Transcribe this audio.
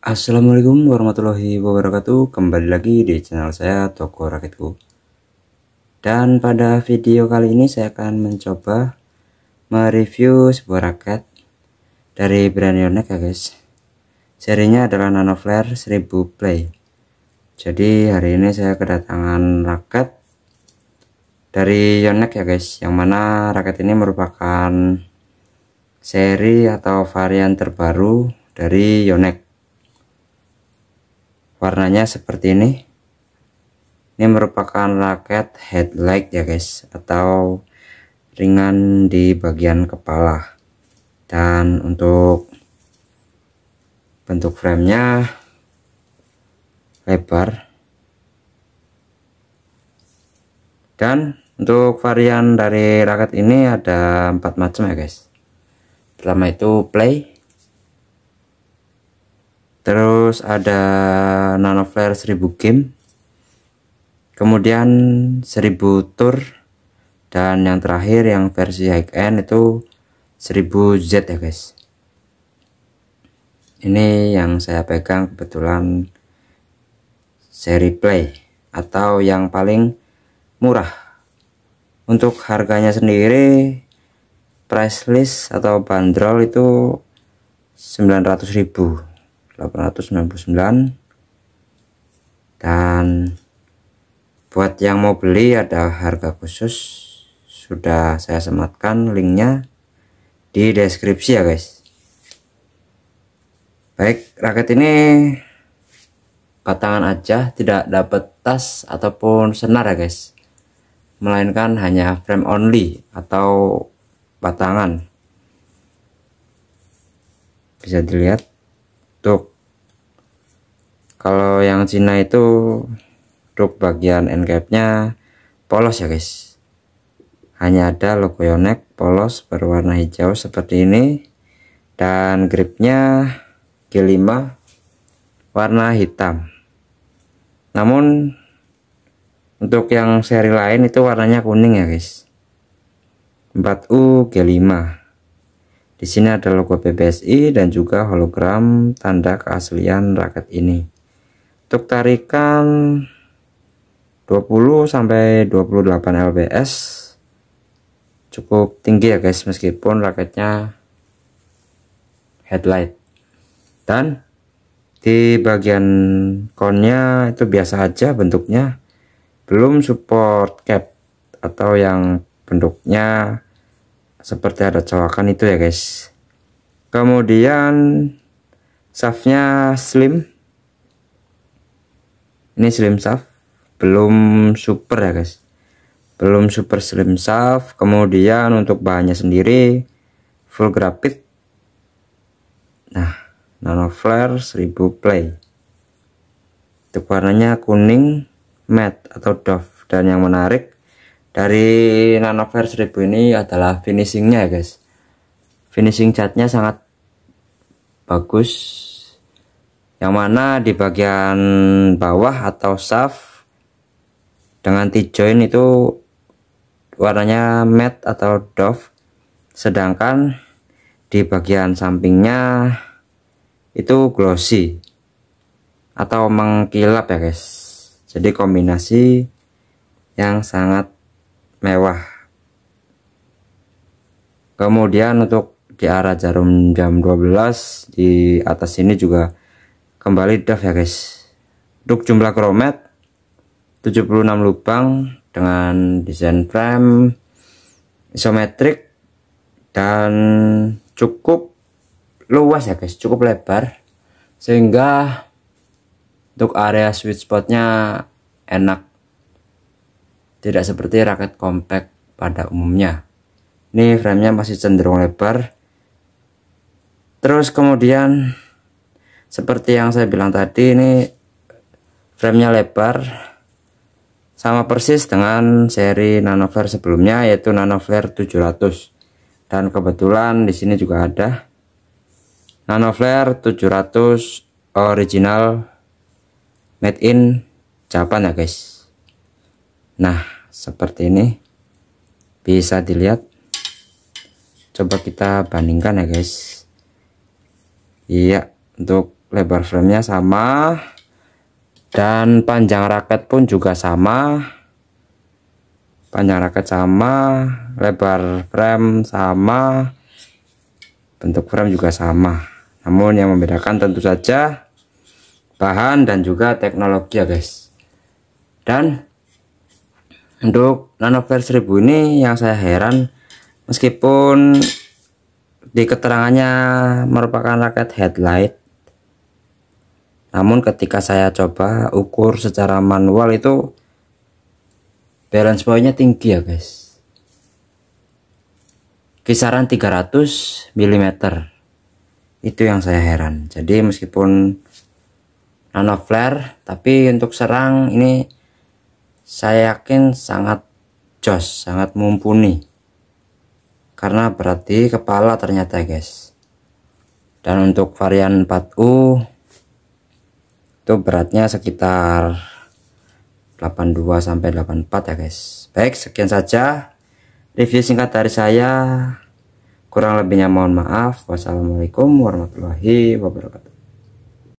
Assalamualaikum warahmatullahi wabarakatuh Kembali lagi di channel saya Toko Rakitku Dan pada video kali ini saya akan mencoba Mereview sebuah raket Dari brand Yonex ya guys Serinya adalah nanoflare Flare 1000 Play Jadi hari ini saya kedatangan raket Dari Yonex ya guys Yang mana raket ini merupakan Seri atau varian terbaru dari Yonex warnanya seperti ini ini merupakan raket headlight ya guys atau ringan di bagian kepala dan untuk bentuk framenya lebar dan untuk varian dari raket ini ada empat macam ya guys pertama itu play terus ada nano flare 1000 game kemudian 1000 tour dan yang terakhir yang versi high end itu 1000Z ya guys ini yang saya pegang kebetulan seri play atau yang paling murah untuk harganya sendiri price list atau bandrol itu ribu. 899 dan buat yang mau beli ada harga khusus sudah saya sematkan linknya di deskripsi ya guys baik raket ini batangan aja tidak dapat tas ataupun senar ya guys melainkan hanya frame only atau batangan bisa dilihat duk kalau yang Cina itu duk bagian end cap nya polos ya guys hanya ada logo Yonex polos berwarna hijau seperti ini dan gripnya G5 warna hitam namun untuk yang seri lain itu warnanya kuning ya guys 4U G5 di sini ada logo PBSI dan juga hologram tanda keaslian raket ini. Untuk tarikan 20 sampai 28 lbs cukup tinggi ya guys meskipun raketnya headlight. Dan di bagian konnya itu biasa aja bentuknya. Belum support cap atau yang bentuknya seperti ada cowokan itu ya guys kemudian shaftnya slim ini slim shaft belum super ya guys belum super slim shaft kemudian untuk bahannya sendiri full grafit nah nano flare 1000 play untuk warnanya kuning matte atau doff dan yang menarik dari nanofair 1000 ini adalah finishingnya ya guys finishing catnya sangat bagus yang mana di bagian bawah atau shaft dengan T-join itu warnanya matte atau doff sedangkan di bagian sampingnya itu glossy atau mengkilap ya guys jadi kombinasi yang sangat mewah kemudian untuk di arah jarum jam 12 di atas ini juga kembali doff ya guys untuk jumlah kromet 76 lubang dengan desain frame isometrik dan cukup luas ya guys cukup lebar sehingga untuk area sweet spotnya enak tidak seperti raket compact pada umumnya. Ini framenya masih cenderung lebar. Terus kemudian seperti yang saya bilang tadi ini framenya lebar sama persis dengan seri nanoflare sebelumnya yaitu nanoflare 700 dan kebetulan di sini juga ada nanoflare 700 original made in Japan ya guys nah seperti ini bisa dilihat coba kita bandingkan ya guys iya untuk lebar framenya sama dan panjang raket pun juga sama panjang raket sama lebar frame sama bentuk frame juga sama namun yang membedakan tentu saja bahan dan juga teknologi ya guys dan untuk nanofair 1000 ini yang saya heran meskipun di keterangannya merupakan raket headlight namun ketika saya coba ukur secara manual itu balance pointnya tinggi ya guys kisaran 300 mm itu yang saya heran jadi meskipun nano flare tapi untuk serang ini saya yakin sangat jos, sangat mumpuni. Karena berarti kepala ternyata guys. Dan untuk varian 4U itu beratnya sekitar 82 sampai 84 ya guys. Baik, sekian saja review singkat dari saya. Kurang lebihnya mohon maaf. Wassalamualaikum warahmatullahi wabarakatuh.